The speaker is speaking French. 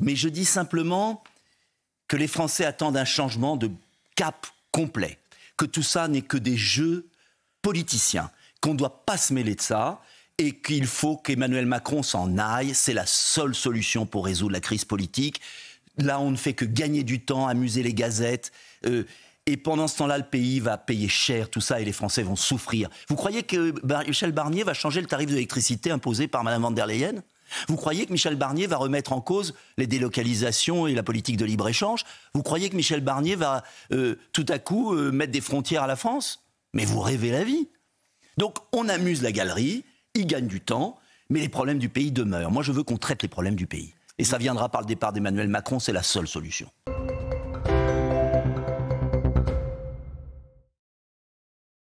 Mais je dis simplement que les Français attendent un changement de cap complet, que tout ça n'est que des jeux politiciens, qu'on ne doit pas se mêler de ça et qu'il faut qu'Emmanuel Macron s'en aille. C'est la seule solution pour résoudre la crise politique. Là, on ne fait que gagner du temps, amuser les gazettes. Euh, et pendant ce temps-là, le pays va payer cher tout ça et les Français vont souffrir. Vous croyez que Michel Barnier va changer le tarif d'électricité imposé par Mme van der Leyen vous croyez que Michel Barnier va remettre en cause les délocalisations et la politique de libre-échange Vous croyez que Michel Barnier va euh, tout à coup euh, mettre des frontières à la France Mais vous rêvez la vie. Donc on amuse la galerie, il gagne du temps, mais les problèmes du pays demeurent. Moi je veux qu'on traite les problèmes du pays. Et ça viendra par le départ d'Emmanuel Macron, c'est la seule solution.